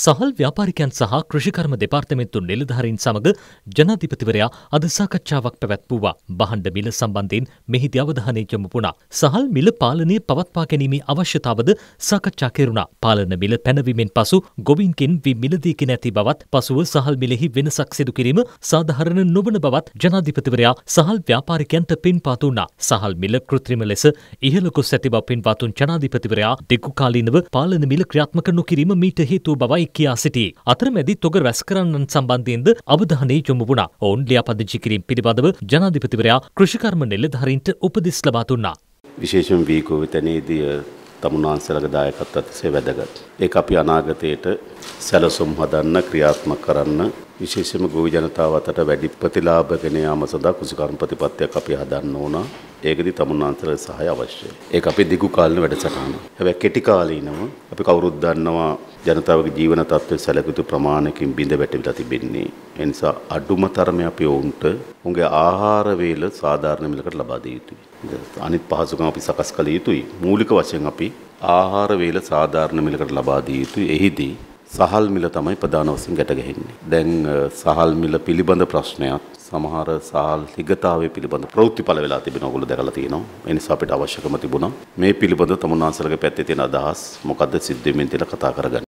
සහල් ව්‍යාපාරිකයන් සහ කෘෂිකර්ම දෙපාර්තමෙන්තු නිලධාරීන් සමග ජනාධිපතිවරයා අද සාකච්ඡාවක් පැවැත්වූවා. බහණ්ඩ මිල සම්බන්ධයෙන් මෙහිදී අවධානය යොමු වුණා. සහල් මිල පාලනය පවත්වා ගැනීමේ අවශ්‍යතාවද සාකච්ඡා කෙරුණා. පාලන මිල පැනවීමෙන් පසු ගොවින්කින් වි මිලදීකි නැති බවත් පසුව සහල් මිලෙහි වෙනසක් සිදු කිරීම සාධාරණ නොවන බවත් ජනාධිපතිවරයා සහල් ව්‍යාපාරිකයන්ට පින්පාතු වුණා. සහල් මිල කෘත්‍රිම ලෙස ඉහළ ගොස් ඇති බව පින්පාතුන් ජනාධිපතිවරයා දෙකු කාලීනව පාලන මිල ක්‍රියාත්මක නොකිරීම මීට හේතුව බවයි කියා සිටී. අතරමැදි තොග රැස් කරන්නන් සම්බන්ධයෙන්ද අවධානය යොමු වුණා. ඔවුන් ලියාපදිංචි කිරීම පිළිබඳව ජනාධිපතිවරයා කෘෂිකර්ම නිලධාරීන්ට උපදෙස් ලබා දුන්නා. විශේෂයෙන් වීකෝ වෙතනේදී තමුන්වහන්සේලගේ දායකත්වය අතිශය වැදගත්. ඒක අපි අනාගතයට සැලසුම් හදන්න ක්‍රියාත්මක කරන්න විශේෂම ගොවි ජනතාව අතට වැඩි ප්‍රතිලාභ ගෙන යාම සඳහා කුසිකර්ම ප්‍රතිපත්තියක් අපි හදන්න ඕන. ඒකදී තමුන්නාන්තර සහාය අවශ්‍යයි. ඒක අපි දිගු කාලීන වැඩසටහන. හැබැයි කෙටි කාලීනව අපි කවුරුත් දන්නවා ජනතාවගේ ජීවන තත්ත්වය සැලකිතු ප්‍රමාණයකින් බිඳ වැටෙවිලා තිබෙන්නේ. ඒ නිසා අඩුම තරමේ අපි ඔවුන්ට උන්ගේ ආහාර වේල සාධාරණ මිලකට ලබා දිය යුතුයි. අනිත් පහසුකම් අපි සකස් කළ යුතුයි. මූලික වශයෙන් අපි ආහාර වේල සාධාරණ මිලකට ලබා දිය යුතුයි. එහිදී සහල් මිල තමයි ප්‍රධාන වශයෙන් ගැට ගැහෙන්නේ. දැන් සහල් මිල පිළිබඳ ප්‍රශ්නයක් සමහර සහල් හිගතාවේ පිළිබඳ ප්‍රවෘත්ති පළ වෙලා තිබෙන ඕගොල්ලෝ දැකලා තියෙනවා. ඒ නිසා අපිට අවශ්‍යකම තිබුණා මේ පිළිබඳ තමුන්නාන්සලගේ පැත්තේ තියෙන අදහස් මොකද්ද සිද්ධ වෙමින් කියලා කතා කරගන්න.